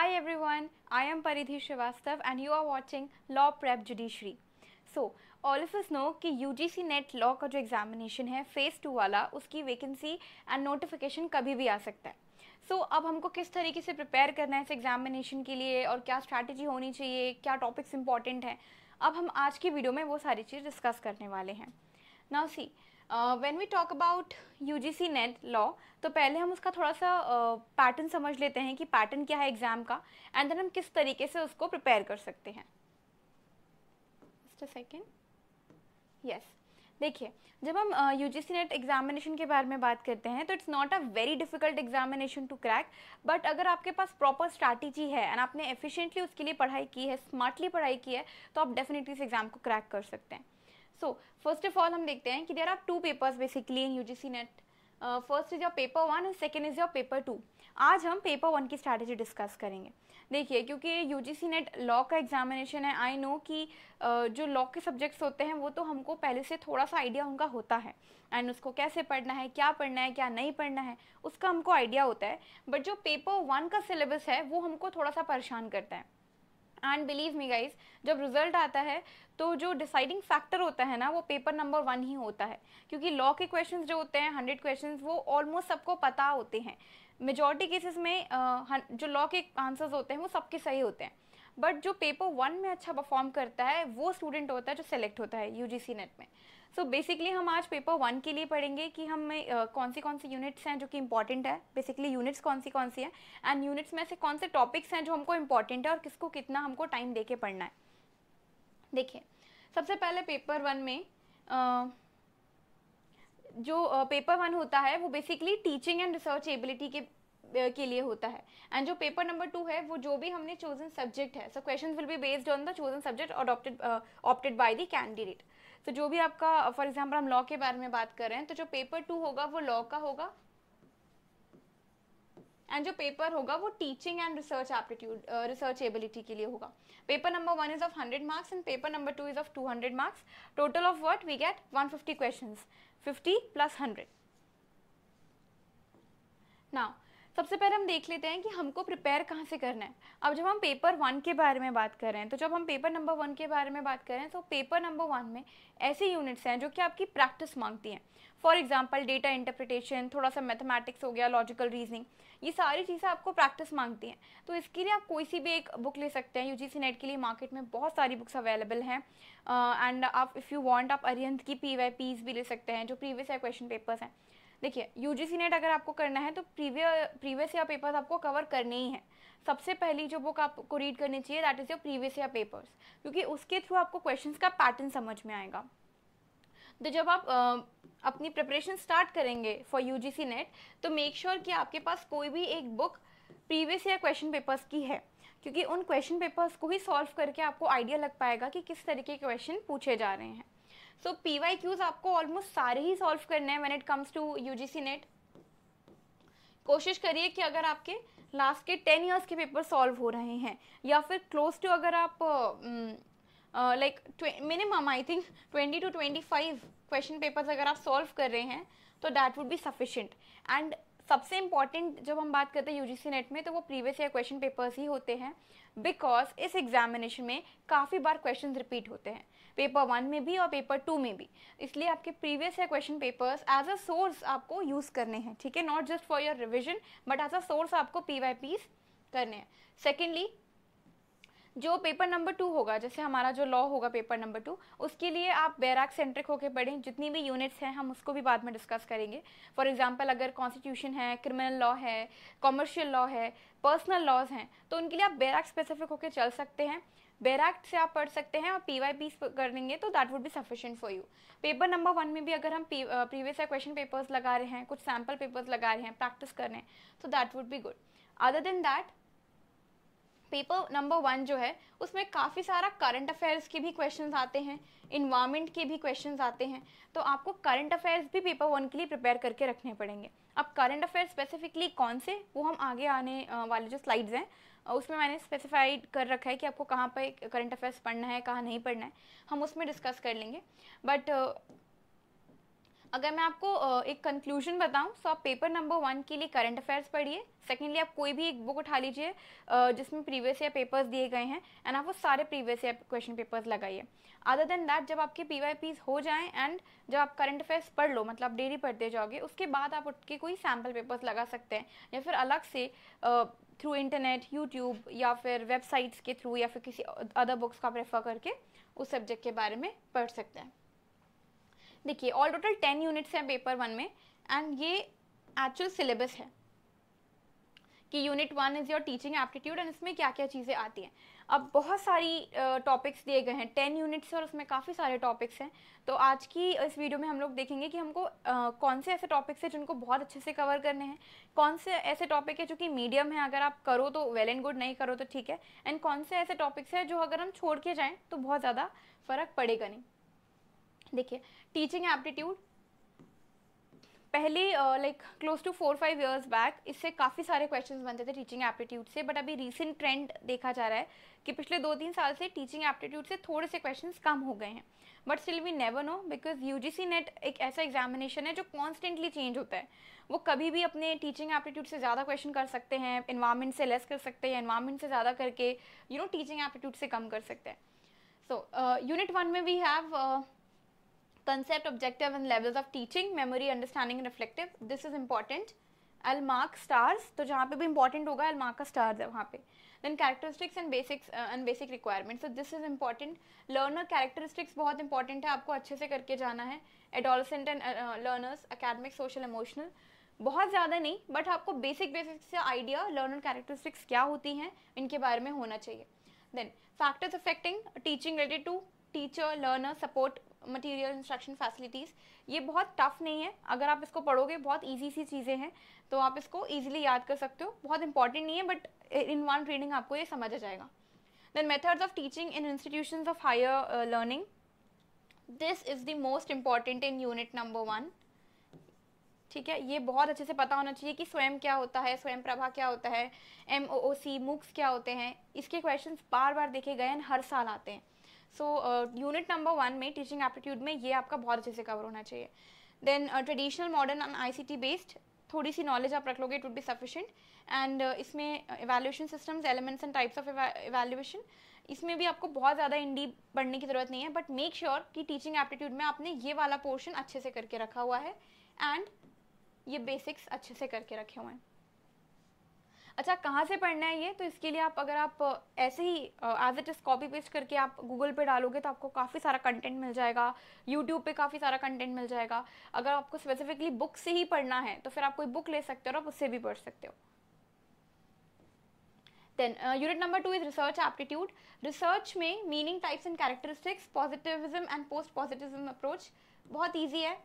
Hi everyone, I am Paridhi Srivastav and you are watching Law Prep Judiciary. So, all of us know कि U G C NET law का जो examination है phase two वाला उसकी vacancy and notification कभी भी आ सकता है सो so, अब हमको किस तरीके से प्रिपेयर करना है इस एग्जामिनेशन के लिए और क्या स्ट्रैटेजी होनी चाहिए क्या टॉपिक्स इंपॉर्टेंट हैं अब हम आज की वीडियो में वो सारी चीज़ डिस्कस करने वाले हैं now see when we talk about UGC NET law तो पहले हम उसका थोड़ा सा पैटर्न uh, समझ लेते हैं कि पैटर्न क्या है एग्ज़ाम का एंड देन हम किस तरीके से उसको प्रिपेयर कर सकते हैं सेकेंड यस देखिए जब हम U G C NET examination के बारे में बात करते हैं तो it's not a very difficult examination to crack but अगर आपके पास प्रॉपर स्ट्रैटेजी है एंड आपने एफिशिएंटली उसके लिए पढ़ाई की है स्मार्टली पढ़ाई की है तो आप डेफिनेटली इस एग्ज़ाम को क्रैक कर सकते हैं सो फर्स्ट ऑफ ऑल हम देखते हैं कि there are two papers basically in U G C NET first is your paper one and second is your paper two आज हम पेपर वन की स्ट्रैटेजी डिस्कस करेंगे देखिए क्योंकि U G C NET law का एग्जामिनेशन है I know कि uh, जो लॉ के सब्जेक्ट्स होते हैं वो तो हमको पहले से थोड़ा सा आइडिया उनका होता है एंड उसको कैसे पढ़ना है क्या पढ़ना है क्या नहीं पढ़ना है उसका हमको आइडिया होता है बट जो पेपर वन का सिलेबस है वो हमको थोड़ा सा परेशान करता है एंड बिलीव मी गाइज जब रिजल्ट आता है तो जो डिसाइडिंग फैक्टर होता है ना वो पेपर नंबर वन ही होता है क्योंकि लॉ के क्वेश्चंस जो होते हैं हंड्रेड क्वेश्चंस वो ऑलमोस्ट सबको पता होते हैं मेजॉरिटी केसेस में uh, जो लॉ के आंसर्स होते हैं वो सबके सही होते हैं बट जो पेपर वन में अच्छा परफॉर्म करता है वो स्टूडेंट होता है जो सेलेक्ट होता है यू नेट में सो so बेसिकली हम आज पेपर वन के लिए पढ़ेंगे कि हमें uh, कौन सी कौन सी यूनिट्स हैं जो कि इंपॉर्टेंट है बेसिकली यूनिट्स कौन सी कौन सी हैं एंड यूनिट्स में से कौन से टॉपिक्स हैं जो हमको इंपॉर्टेंट है और किसको कितना हमको टाइम दे के पढ़ना है देखिए सबसे पहले पेपर वन में uh, जो पेपर वन होता है वो basically teaching and research ability के के लिए होता है एंड जो पेपर नंबर टू है वो जो भी हमने चोजन सब्जेक्ट है so question will be based on the chosen subject opted by the candidate तो जो भी आपका फॉर एग्जाम्पल हम लॉ के बारे में बात कर रहे हैं तो जो पेपर टू होगा वो लॉ का होगा एंड जो पेपर होगा वो teaching and research aptitude research ability के लिए होगा paper number one is of hundred marks and paper number two is of two hundred marks total of what we get one fifty question fifty plus hundred now सबसे पहले हम देख लेते हैं कि हमको प्रिपेयर कहाँ से करना है अब जब हम पेपर वन के बारे में बात कर रहे हैं तो जब हम पेपर नंबर वन के बारे में बात कर रहे हैं तो पेपर नंबर वन में ऐसी यूनिट्स हैं जो कि आपकी प्रैक्टिस मांगती हैं फॉर एग्जाम्पल डेटा इंटरप्रिटेशन थोड़ा सा मैथमेटिक्स हो गया लॉजिकल रीजनिंग ये सारी चीज़ें आपको प्रैक्टिस मांगती हैं तो इसके लिए आप कोई सी भी एक बुक ले सकते हैं यू जी सी नेट के लिए मार्केट में बहुत सारी बुक्स अवेलेबल हैं एंड uh, आप इफ़ यू वॉन्ट आप अरियंत की पी वाई पीज भी ले सकते हैं जो प्रीवियस क्वेश्चन पेपर्स हैं देखिए यूजीसी नेट अगर आपको करना है तो प्रीवियस प्रीवियस या पेपर्स आपको कवर करने ही हैं सबसे पहली जो बुक आपको रीड करनी चाहिए that is your previous year papers क्योंकि उसके थ्रू आपको क्वेश्चंस का पैटर्न समझ में आएगा तो जब आप आ, अपनी प्रिपरेशन स्टार्ट करेंगे for U G C NET तो मेक श्योर sure कि आपके पास कोई भी एक book previous year question papers की है क्योंकि उन क्वेश्चन पेपर्स को ही सॉल्व करके आपको आइडिया लग पाएगा कि किस तरीके के क्वेश्चन पूछे जा रहे हैं सो पी वाई क्यूज आपको ऑलमोस्ट सारे ही सॉल्व करने हैं when it comes to UGC NET कोशिश करिए कि अगर आपके लास्ट के टेन ईयर्स के पेपर सॉल्व हो रहे हैं या फिर क्लोज टू अगर आप like minimum I think twenty to twenty five question papers अगर आप सॉल्व कर रहे हैं तो that would be sufficient and सबसे इम्पॉर्टेंट जब हम बात करते हैं यूजीसी नेट में तो वो प्रीवियस ईयर क्वेश्चन पेपर्स ही होते हैं बिकॉज इस एग्जामिनेशन में काफ़ी बार क्वेश्चन रिपीट होते हैं पेपर वन में भी और पेपर टू में भी इसलिए आपके previous year question papers as a source आपको यूज़ करने हैं ठीक है not just for your revision but as a source आपको पी वाई पीज करने हैं सेकेंडली जो पेपर नंबर टू होगा जैसे हमारा जो लॉ होगा पेपर नंबर टू उसके लिए आप बैराक सेंट्रिक होकर पढ़ें जितनी भी यूनिट्स हैं हम उसको भी बाद में डिस्कस करेंगे फॉर एग्जांपल अगर कॉन्स्टिट्यूशन है क्रिमिनल लॉ है कॉमर्शियल लॉ है पर्सनल लॉज हैं तो उनके लिए आप बैराक स्पेसिफिक होकर चल सकते हैं बैराक्ट से आप पढ़ सकते हैं और पी वाई पी कर लेंगे तो that would be sufficient for you paper number one में भी अगर हम प्रीवियस क्वेश्चन पेपर्स लगा रहे हैं कुछ सैम्पल पेपर्स लगा रहे हैं प्रैक्टिस कर रहे हैं तो that would be good other than that paper number one जो है उसमें काफ़ी सारा करंट अफेयर्स के भी क्वेश्चन आते हैं इन्वामेंट के भी क्वेश्चन आते हैं तो आपको करंट अफेयर्स भी पेपर वन के लिए प्रिपेयर करके रखने पड़ेंगे अब करंट अफेयर्स स्पेसिफिकली कौन से वो हम आगे आने uh, वाले जो स्लाइड्स हैं उसमें मैंने स्पेसिफाइड कर रखा है कि आपको कहाँ पर करंट अफेयर्स पढ़ना है कहाँ नहीं पढ़ना है हम उसमें डिस्कस कर लेंगे बट uh, अगर मैं आपको uh, एक कंक्लूजन बताऊं सो तो आप पेपर नंबर वन के लिए करंट अफेयर्स पढ़िए सेकेंडली आप कोई भी एक बुक उठा लीजिए uh, जिसमें प्रीवियस ईयर पेपर्स दिए गए हैं एंड आप वो सारे प्रीवियस ईयर क्वेश्चन पेपर्स लगाइए अदर देन दैट जब आपके पी वाई हो जाए एंड जब आप करंट अफेयर्स पढ़ लो मतलब डेली पढ़ते जाओगे उसके बाद आप उठ के कोई सैम्पल पेपर्स लगा सकते हैं या फिर अलग से uh, थ्रू इंटरनेट यूट्यूब या फिर वेबसाइट्स के थ्रू या फिर किसी अदर बुक्स का प्रेफर करके उस सब्जेक्ट के बारे में पढ़ सकते हैं देखिए ऑल टोटल टेन यूनिट्स हैं पेपर वन में एंड ये एक्चुअल सिलेबस है कि unit one is your teaching aptitude and इसमें क्या क्या चीज़ें आती हैं अब बहुत सारी टॉपिक्स दिए गए हैं टेन यूनिट्स और उसमें काफ़ी सारे टॉपिक्स हैं तो आज की इस वीडियो में हम लोग देखेंगे कि हमको आ, कौन से ऐसे टॉपिक्स हैं जिनको बहुत अच्छे से कवर करने हैं कौन से ऐसे टॉपिक है जो कि मीडियम है अगर आप करो तो वेल एंड गुड नहीं करो तो ठीक है एंड कौन से ऐसे टॉपिक्स हैं जो अगर हम छोड़ के जाएँ तो बहुत ज़्यादा फ़र्क पड़ेगा नहीं देखिए टीचिंग एप्टीट्यूड पहले like close to four five years back इससे काफ़ी सारे क्वेश्चन बनते थे टीचिंग एप्टीट्यूड से बट अभी रीसेंट ट्रेंड देखा जा रहा है कि पिछले दो तीन साल से टीचिंग एप्टीट्यूड से थोड़े से क्वेश्चन कम हो गए हैं but still we never know because U G C NET एक ऐसा एग्जामिनेशन है जो कॉन्स्टेंटली चेंज होता है वो कभी भी अपने टीचिंग एप्टीट्यूड से ज़्यादा क्वेश्चन कर सकते हैं इन्वायरमेंट से लेस कर सकते हैं इन्वायरमेंट से ज़्यादा करके यू नो टीचिंग एप्टीट्यूड से कम कर सकते हैं सो यूनिट वन में we have concept objective and levels of teaching memory understanding and reflective this is important i'll mark stars तो जहाँ पे भी important होगा i'll mark a star है वहाँ पे then characteristics and basics uh, and basic requirements so this is important learner characteristics बहुत important है आपको अच्छे से करके जाना है adolescent and uh, learners academic social emotional बहुत ज़्यादा नहीं बट आपको बेसिक बेसिक से आइडिया लर्नर कैरेक्टरिस्टिक्स क्या होती हैं इनके बारे में होना चाहिए then factors affecting teaching related to teacher learner support material instruction facilities ये बहुत टफ नहीं है अगर आप इसको पढ़ोगे बहुत ईजी सी चीज़ें हैं तो आप इसको ईजिली याद कर सकते हो बहुत इंपॉर्टेंट नहीं है बट इन वन रीडिंग आपको ये समझ आ जाएगा then methods of teaching in institution of higher learning this is the most important in unit number one ठीक है ये बहुत अच्छे से पता होना चाहिए कि स्वयं क्या होता है स्वयं प्रभा क्या होता है एम ओ ओ सी मुक्स क्या होते हैं इसके क्वेश्चन बार बार देखे गए हैं हर साल आते हैं सो यूनिट नंबर वन में टीचिंग एप्टीट्यूड में ये आपका बहुत अच्छे से कवर होना चाहिए then traditional modern and T based थोड़ी सी नॉलेज आप रख लोगे it would be sufficient and इसमें evaluation systems elements and types of evaluation इसमें भी आपको बहुत ज़्यादा इंडी पढ़ने की ज़रूरत नहीं है बट मेक श्योर कि टीचिंग एप्टीट्यूड में आपने ये वाला पोर्शन अच्छे से करके रखा हुआ है एंड ये बेसिक्स अच्छे से करके रखे हुए हैं अच्छा कहाँ से पढ़ना है ये तो इसके लिए आप अगर आप ऐसे ही as it is copy paste करके आप गूगल पे डालोगे तो आपको काफ़ी सारा कंटेंट मिल जाएगा यूट्यूब पे काफ़ी सारा कंटेंट मिल जाएगा अगर आपको स्पेसिफिकली बुक से ही पढ़ना है तो फिर आप कोई बुक ले सकते हो और आप उससे भी पढ़ सकते हो then unit number two is research aptitude research में meaning types and characteristics positivism and post positivism approach बहुत ईजी है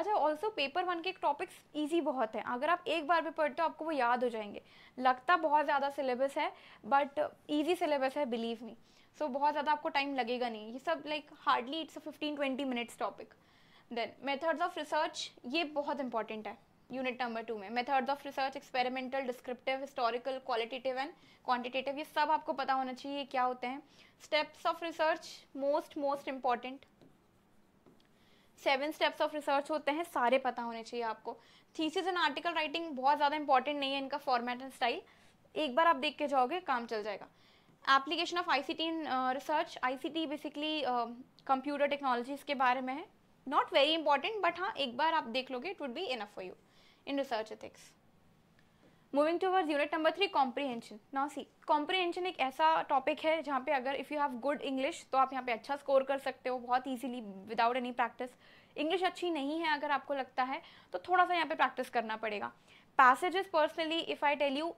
अच्छा ऑल्सो पेपर वन के टॉपिक्स ईजी बहुत हैं अगर आप एक बार भी पढ़ते हो आपको वो याद हो जाएंगे लगता बहुत ज़्यादा सिलेबस है बट ईजी सिलेबस है बिलीव मी सो बहुत ज़्यादा आपको टाइम लगेगा नहीं ये सब like hardly it's fifteen twenty minutes topic then methods of research ये बहुत इंपॉर्टेंट है यूनिट नंबर टू में methods of research experimental descriptive historical qualitative and quantitative ये सब आपको पता होना चाहिए क्या होते हैं steps of research most most important seven steps of research होते हैं सारे पता होने चाहिए आपको थीसिस एंड आर्टिकल राइटिंग बहुत ज़्यादा इंपॉर्टेंट नहीं है इनका फॉर्मेट एंड स्टाइल एक बार आप देख के जाओगे काम चल जाएगा application of I C T in research I C T basically computer technologies के बारे में है नॉट वेरी इंपॉर्टेंट बट हाँ एक बार आप देख लोगे it would be enough for you in research ethics moving towards unit number three comprehension now see comprehension एक ऐसा टॉपिक है जहाँ पे अगर if you have good English तो आप यहाँ पे अच्छा स्कोर कर सकते हो बहुत easily without any practice English अच्छी नहीं है अगर आपको लगता है तो थोड़ा सा यहाँ पे प्रैक्टिस करना पड़ेगा passages personally if I tell you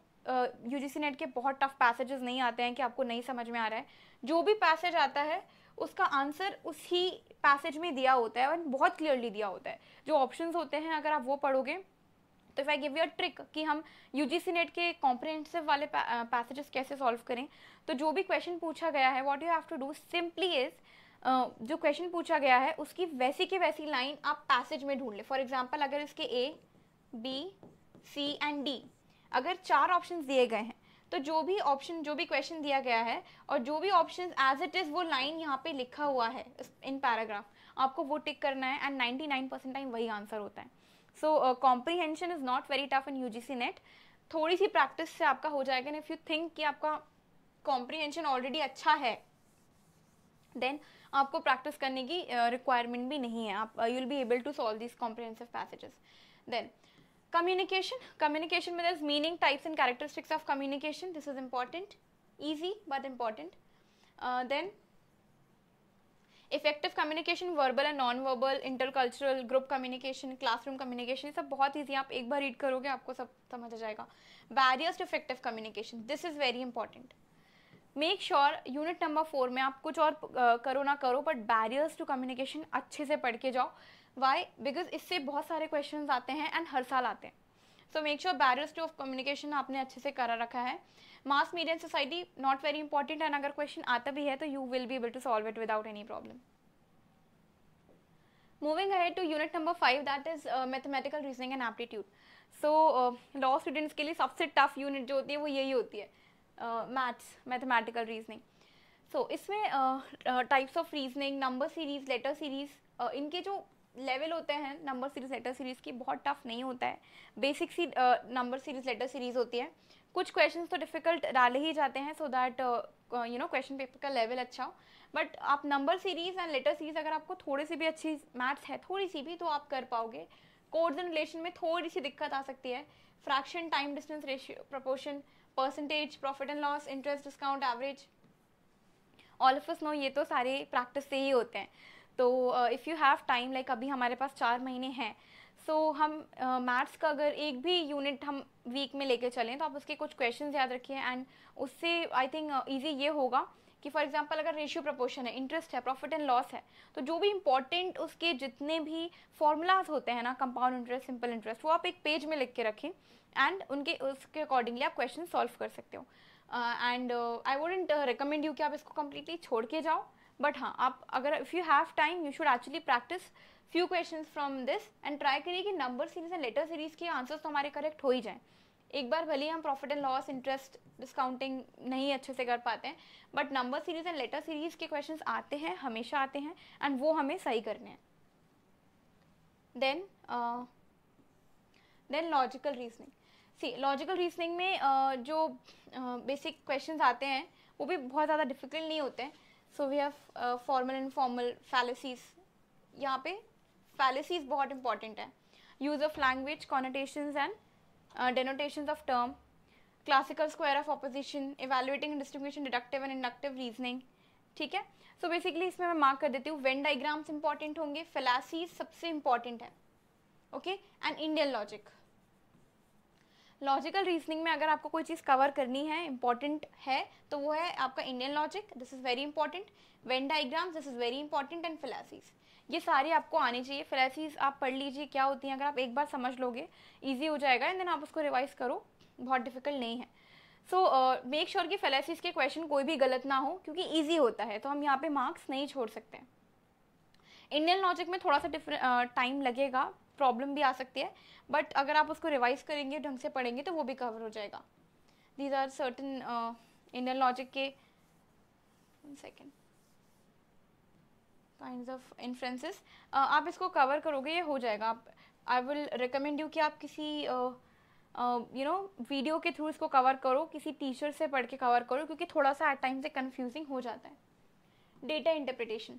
U G C NET के बहुत टफ पैसेजेस नहीं आते हैं कि आपको नहीं समझ में आ रहा है जो भी पैसेज आता है उसका आंसर उसी पैसेज में दिया होता है और बहुत क्लियरली दिया होता है जो ऑप्शंस होते हैं अगर आप वो पढ़ोगे तो if I give you a trick कि हम यू जी सी नेट के कॉम्प्रिहेंसिव वाले पैसेजेस कैसे सॉल्व करें तो जो भी क्वेश्चन पूछा गया है what you have to do simply is जो क्वेश्चन पूछा गया है उसकी वैसी के वैसी लाइन आप पैसेज में ढूंढ लें फॉर एग्जाम्पल अगर इसके A B C and D अगर चार ऑप्शन दिए गए हैं तो जो भी ऑप्शन जो भी क्वेश्चन दिया गया है और जो भी ऑप्शन एज इट इज़ वो लाइन यहाँ पे लिखा हुआ है इन पैराग्राफ आपको वो टिक करना है एंड 99 टाइम वही आंसर होता है so comprehension is not very tough in U G C NET थोड़ी सी प्रैक्टिस से आपका हो जाएगा इफ़ यू थिंक कि आपका कॉम्प्रीहेंशन ऑलरेडी अच्छा है देन आपको प्रैक्टिस करने की रिक्वायरमेंट uh, भी नहीं है आप you will be able to solve this comprehensive passages then communication communication में meaning meaning types and characteristics of communication this is important easy but uh, then effective communication verbal and non verbal intercultural group communication classroom communication ये सब बहुत easy आप एक बार read करोगे आपको सब समझ आ जाएगा barriers to effective communication this is very important make sure unit number four में आप कुछ और करो ना करो बट बैरियर्स टू कम्युनिकेशन अच्छे से पढ़ के जाओ वाई बिकॉज इससे बहुत सारे क्वेश्चन आते हैं एंड हर साल आते हैं so make sure barrier to of communication आपने अच्छे से करा रखा है mass media and society not very important and अगर क्वेश्चन आता भी है तो you will be able to solve it without any problem moving ahead to unit number five that is mathematical reasoning and aptitude so law students के लिए सबसे tough unit जो होती है वो यही होती है मैथ्स मैथमेटिकल रीजनिंग सो इसमें types of reasoning number series letter series इनके जो लेवल होते हैं नंबर सीरीज लेटर सीरीज़ की बहुत टफ नहीं होता है बेसिक सी नंबर सीरीज लेटर सीरीज़ होती है कुछ क्वेश्चंस तो डिफ़िकल्ट डाले ही जाते हैं so that you know question paper का लेवल अच्छा हो बट आप number series and letter series अगर आपको थोड़े से भी अच्छी मैथ्स है थोड़ी सी भी तो आप कर पाओगे कोड्स एंड रिलेशन में थोड़ी सी दिक्कत आ सकती है fraction time distance ratio proportion percentage profit and loss interest discount average all of us know ये तो सारे प्रैक्टिस से ही होते हैं तो if you have time like अभी हमारे पास चार महीने हैं सो so, हम मैथ्स uh, का अगर एक भी यूनिट हम वीक में लेके चलें तो आप उसके कुछ क्वेश्चन याद रखिए एंड उससे आई थिंक ईजी ये होगा कि फॉर एग्जांपल अगर रेशियो प्रपोर्शन है इंटरेस्ट है प्रॉफिट एंड लॉस है तो जो भी इंपॉर्टेंट उसके जितने भी फॉर्मूलाज होते हैं ना कंपाउंड इंटरेस्ट सिंपल इंटरेस्ट वो आप एक पेज में लिख के रखें एंड उनके उसके अकॉर्डिंगली आप क्वेश्चन सॉल्व कर सकते हो and I wouldn't recommend you कि आप इसको कम्प्लीटली छोड़ के जाओ बट हाँ आप अगर if you have time you should actually practise few question from this and try करिए कि number series and letter series के आंसर्स तो हमारे करेक्ट हो ही जाएँ एक बार भले ही हम profit and loss interest discounting नहीं अच्छे से कर पाते हैं but number series and letter series के क्वेश्चन आते हैं हमेशा आते हैं एंड वो हमें सही करने हैं देन देन लॉजिकल रीजनिंग सी लॉजिकल रीजनिंग में uh, जो बेसिक uh, क्वेश्चन आते हैं वो भी बहुत ज़्यादा डिफिकल्ट नहीं होते हैं so we have formal and formal fallacies यहाँ पे फैलेसीज बहुत इंपॉर्टेंट है use of language connotation and denotation of term classical square of opposition evaluating distribution deductive and inductive reasoning ठीक है सो बेसिकली इसमें मैं मार्क कर देती हूँ वेन डाइग्राम्स इंपॉर्टेंट होंगे फैलासीज सबसे इंपॉर्टेंट है okay and Indian logic logical reasoning में अगर आपको कोई चीज़ कवर करनी है इंपॉर्टेंट है तो वो है आपका Indian logic this is very important Venn diagrams this is very important and fallacies ये सारी आपको आनी चाहिए फिलासीज़ आप पढ़ लीजिए क्या होती हैं अगर आप एक बार समझ लोगे ईजी हो जाएगा एंड देन आप उसको रिवाइज़ करो बहुत डिफिकल्ट नहीं है सो मेक श्योर कि फेलेसिस के क्वेश्चन कोई भी गलत ना हो क्योंकि ईजी होता है तो हम यहाँ पे मार्क्स नहीं छोड़ सकते इंडियन लॉजिक में थोड़ा सा डिफरेंट टाइम uh, लगेगा प्रॉब्लम भी आ सकती है बट अगर आप उसको रिवाइज करेंगे ढंग से पढ़ेंगे तो वो भी कवर हो जाएगा these are certain inner logic के सेकेंड काइंड ऑफ इन्फ्रेंसेस आप इसको कवर करोगे ये हो जाएगा आप आई विल रिकमेंड यू कि आप किसी यू नो वीडियो के थ्रू इसको कवर करो किसी टीचर से पढ़ के कवर करो क्योंकि थोड़ा सा एट टाइम से कन्फ्यूजिंग हो जाता है डेटा इंटरप्रिटेशन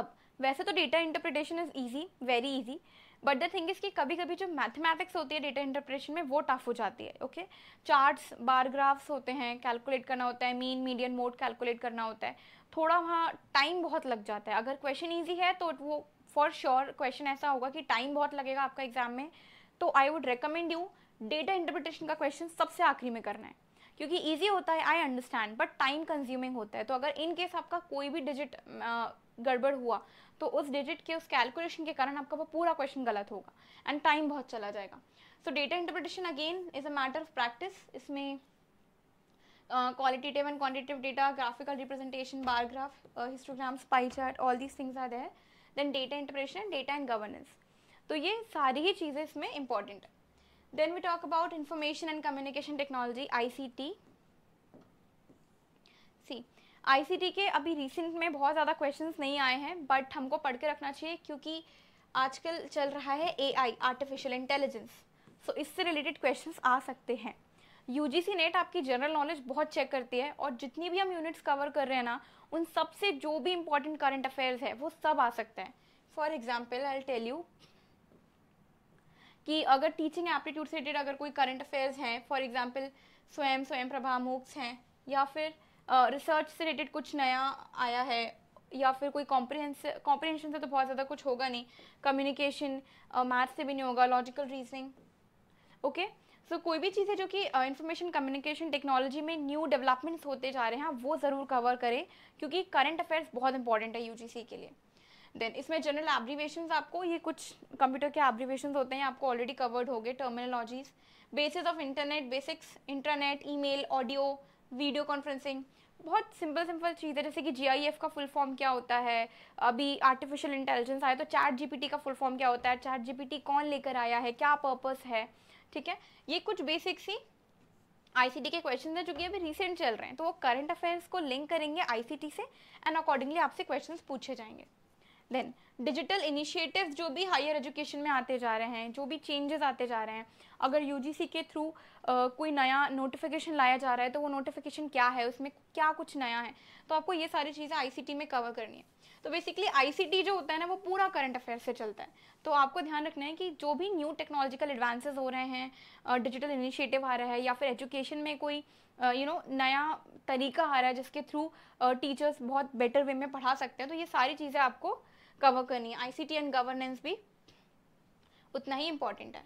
अब वैसे तो data interpretation is easy very easy but the thing is कि कभी कभी जो मैथमेटिक्स होती है डेटा इंटरप्रेशन में वो टफ हो जाती है ओके चार्ट्स बार ग्राफ्स होते हैं कैलकुलेट करना होता है मीन मीडियन मोड कैलकुलेट करना होता है थोड़ा वहाँ टाइम बहुत लग जाता है अगर क्वेश्चन ईजी है तो वो फॉर श्योर क्वेश्चन ऐसा होगा कि टाइम बहुत लगेगा आपका एग्जाम में तो I would recommend you data interpretation का क्वेश्चन सबसे आखिरी में करना है क्योंकि ईजी होता है I understand but time consuming होता है तो अगर इन केस आपका कोई भी डिजिट गड़बड़ हुआ तो उस डिजिट के उस कैलकुलेशन के कारण आपका वो पूरा क्वेश्चन गलत होगा एंड टाइम बहुत चला जाएगा so data interpretation again is a matter of practice इसमें qualitative and quantitative data graphical representation bar graph histograms pie chart all these things are there then data interpretation data and governance तो ये सारी ही चीज़ें इसमें important है then we talk about information and communication technology I C T ICT के अभी recent में बहुत ज़्यादा क्वेश्चन नहीं आए हैं बट हमको पढ़ के रखना चाहिए क्योंकि आजकल चल रहा है ए आर्टिफिशियल इंटेलिजेंस सो इससे रिलेटेड क्वेश्चन आ सकते हैं यू जी सी नेट आपकी जनरल नॉलेज बहुत चेक करती है और जितनी भी हम यूनिट्स कवर कर रहे हैं ना उन सब से जो भी इम्पोर्टेंट करंट अफेयर्स है वो सब आ सकते हैं for example I tell you कि अगर टीचिंग एप्टीट्यूड से रिलेटेड अगर कोई करंट अफेयर्स हैं for example Swayam Swayam Prabha MOOCs हैं या फिर रिसर्च से रिलेटेड कुछ नया आया है या फिर कोई कॉम्प्रिहेंस कॉम्प्रिहेंशन से तो बहुत ज़्यादा कुछ होगा नहीं कम्युनिकेशन मैथ से भी नहीं होगा लॉजिकल रीजनिंग ओके सो कोई भी चीज़ है जो कि इंफॉर्मेशन कम्युनिकेशन टेक्नोलॉजी में न्यू डेवलपमेंट्स होते जा रहे हैं वो ज़रूर कवर करें क्योंकि करंट अफेयर्स बहुत इंपॉर्टेंट है यू के लिए देन इसमें जनरल एब्रीवेशन आपको ये कुछ कंप्यूटर के एब्रीवेशन होते हैं आपको ऑलरेडी कवर्ड हो गए terminologies basis of internet basics internet mail audio video conferencing बहुत सिंपल सिंपल चीज़ है जैसे कि जी का फुल फॉर्म क्या होता है अभी आर्टिफिशियल इंटेलिजेंस आया तो चैट जी का फुल फॉर्म क्या होता है चैट जी कौन लेकर आया है क्या पर्पस है ठीक है ये कुछ बेसिक सी आई के क्वेश्चन हैं जो कि अभी रिसेंट चल रहे हैं तो वो करंट अफेयर्स को लिंक करेंगे आई से एंड अकॉर्डिंगली आपसे क्वेश्चन पूछे जाएंगे देन डिजिटल इनिशिएटिव्स जो भी हायर एजुकेशन में आते जा रहे हैं जो भी चेंजेस आते जा रहे हैं अगर यूजीसी के थ्रू कोई नया नोटिफिकेशन लाया जा रहा है तो वो नोटिफिकेशन क्या है उसमें क्या कुछ नया है तो आपको ये सारी चीज़ें आईसीटी में कवर करनी है तो बेसिकली आई जो होता है ना वो पूरा करंट अफेयर से चलता है तो आपको ध्यान रखना है कि जो भी न्यू टेक्नोलॉजिकल एडवांसेस हो रहे हैं डिजिटल इनिशिएटिव आ रहा है या फिर एजुकेशन में कोई you uh, know you know, नया तरीका आ रहा है जिसके थ्रू टीचर्स uh, बहुत बेटर वे में पढ़ा सकते हैं तो ये सारी चीज़ें आपको कवर करनी है I C T and governance भी उतना ही इंपॉर्टेंट है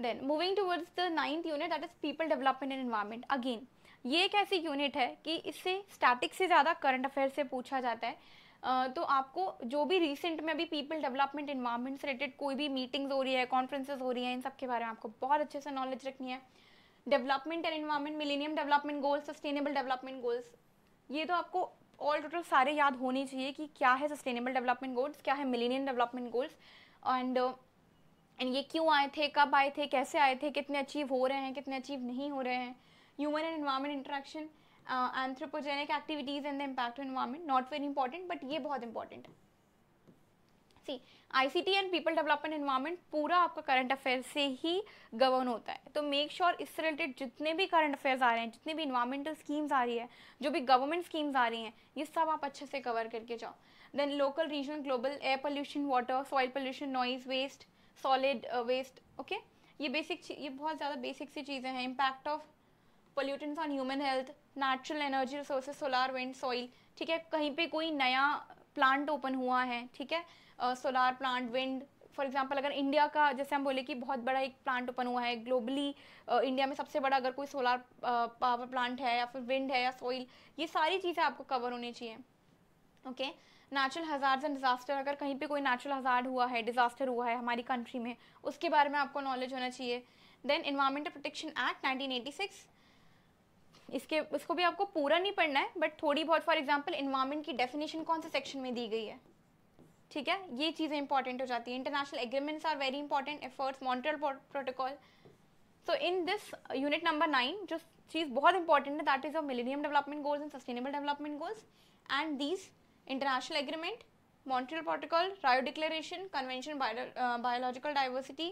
then moving towards the ninth unit that is people development and environment again ये एक ऐसी यूनिट है कि इससे स्टैटिक से ज़्यादा करंट अफेयर से पूछा जाता है uh, तो आपको जो भी रिसेंट में अभी पीपल डेवलपमेंट इन्वायरमेंट से रिलेटेड कोई भी मीटिंग्स हो रही है कॉन्फ्रेंसेज हो रही है इन सब के बारे में आपको बहुत अच्छे से नॉलेज रखनी है development and environment millennium development goals sustainable development goals ये तो आपको ऑल टोटल सारे याद होने चाहिए कि क्या है सस्टेनेबल डेवलपमेंट गोल्स क्या है millennium development goals and and ये क्यों आए थे कब आए थे कैसे आए थे कितने अचीव हो रहे हैं कितने अचीव नहीं हो रहे हैं human and environment interaction anthropogenic activities and the impact on environment not very important but ये बहुत इंपॉर्टेंट है see ICT and people development environment पूरा आपका करंट अफेयर से ही गवर्न होता है तो मेक श्योर इससे रिलेटेड जितने भी करंट अफेयर्स आ रहे हैं जितने भी इन्वायरमेंटल स्कीम्स आ रही है जो भी गवर्नमेंट स्कीम्स आ रही हैं ये सब आप अच्छे से कवर करके जाओ then local regional global air pollution water soil pollution noise waste solid waste okay ये बेसिक ये बहुत ज़्यादा बेसिक सी चीज़ें हैं impact of pollutants on human health natural energy resources solar wind soil ठीक है कहीं पे कोई नया प्लांट ओपन हुआ है ठीक है solar plant wind for example अगर इंडिया का जैसे हम बोले कि बहुत बड़ा एक प्लांट ओपन हुआ है ग्लोबली इंडिया में सबसे बड़ा अगर कोई सोलार पावर प्लांट है या फिर विंड है या सोइल ये सारी चीज़ें आपको कवर होनी चाहिए okay natural hazard and disaster अगर कहीं पे कोई नेचुरल हज़ार्ड हुआ है डिज़ास्टर हुआ है हमारी कंट्री में उसके बारे में आपको नॉलेज होना चाहिए देन इन्वायरमेंटल प्रोटेक्शन एक्ट 1986 इसके इसको भी आपको पूरा नहीं पढ़ना है बट थोड़ी बहुत फॉर एग्जाम्पल इन्वायरमेंट की डेफिनेशन कौन से सेक्शन में दी गई है ठीक है ये चीज़ें इंपॉर्टेंट हो जाती है international agreements are very important efforts Montreal protocol so in this unit number nine जो चीज़ बहुत इंपॉर्टेंट है that is of millennium development goals and sustainable development goals and these international agreement Montreal protocol Rio declaration convention biological diversity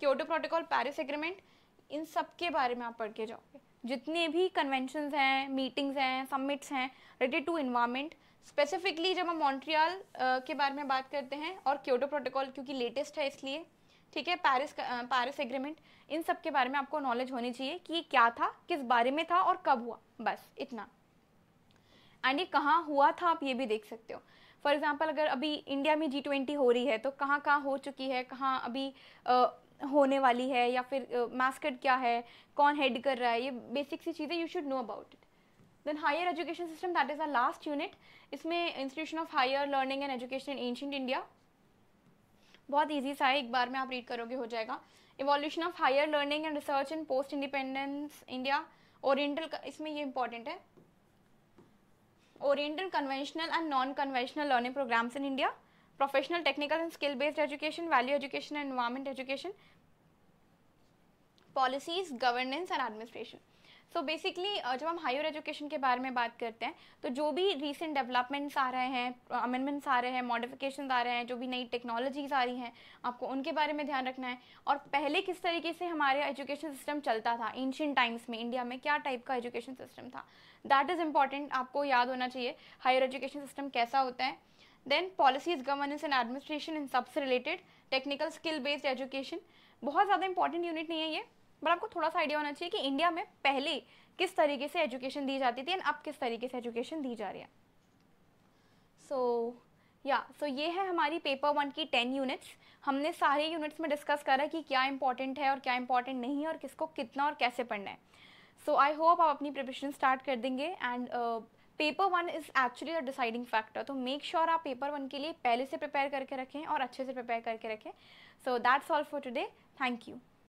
Kyoto protocol Paris agreement इन सब के बारे में आप पढ़ के जाओगे जितने भी कन्वेंशन हैं मीटिंग्स हैं समिट्स हैं रिलेटेड टू इन्वायरमेंट स्पेसिफिकली जब हम मॉन्ट्रियल के बारे में बात करते हैं और क्योटो प्रोटोकॉल क्योंकि लेटेस्ट है इसलिए ठीक है पेरिस पेरिस एग्रीमेंट इन सब के बारे में आपको नॉलेज होनी चाहिए कि ये क्या था किस बारे में था और कब हुआ बस इतना एंड ये कहाँ हुआ था आप ये भी देख सकते हो फॉर एग्जाम्पल अगर अभी इंडिया में जी ट्वेंटी हो रही है तो कहाँ कहाँ हो चुकी है कहाँ अभी आ, होने वाली है या फिर मास्कट क्या है कौन हेड कर रहा है ये बेसिक सी चीज़ें you should know about then higher education system that is a last unit इसमें institution of higher learning and education in ancient India बहुत ईजी सा है एक बार में आप रीड करोगे हो जाएगा evolution of higher learning and research in post independence India oriental इसमें ये इंपॉर्टेंट है oriental conventional and non conventional learning programmes in India professional technical and skill based education value education and environment education policies governance and administration so so basically uh, जब हम higher education के बारे में बात करते हैं तो जो भी रीसेंट डेवलपमेंट्स आ रहे हैं अमेंडमेंट्स uh, आ रहे हैं मॉडिफिकेशन आ रहे हैं जो भी नई टेक्नोलॉजीज आ रही हैं आपको उनके बारे में ध्यान रखना है और पहले किस तरीके से हमारे एजुकेशन सिस्टम चलता था एंशियन टाइम्स में इंडिया में क्या टाइप का एजुकेशन सिस्टम था दैट इज़ इम्पॉर्टेंट आपको याद होना चाहिए हायर एजुकेशन सिस्टम कैसा होता है then policies governance and administration इन सबसे related technical skill based education बहुत ज़्यादा इंपॉर्टेंट यूनिट नहीं है ये बट आपको थोड़ा सा आइडिया होना चाहिए कि इंडिया में पहले किस तरीके से एजुकेशन दी जाती थी एंड अब किस तरीके से एजुकेशन दी जा रही है सो या सो ये है हमारी पेपर वन की टेन यूनिट्स हमने सारे यूनिट्स में डिस्कस करा कि क्या इंपॉर्टेंट है और क्या इंपॉर्टेंट नहीं है और किसको कितना और कैसे पढ़ना है सो आई होप आप अपनी प्रिपरेशन स्टार्ट कर देंगे and paper one is actually a deciding factor तो मेक श्योर आप पेपर वन के लिए पहले से प्रिपेयर करके रखें और अच्छे से प्रिपेयर करके रखें so that's all for today thank you